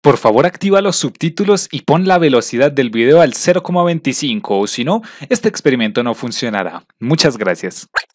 Por favor activa los subtítulos y pon la velocidad del video al 0,25 o si no, este experimento no funcionará. Muchas gracias.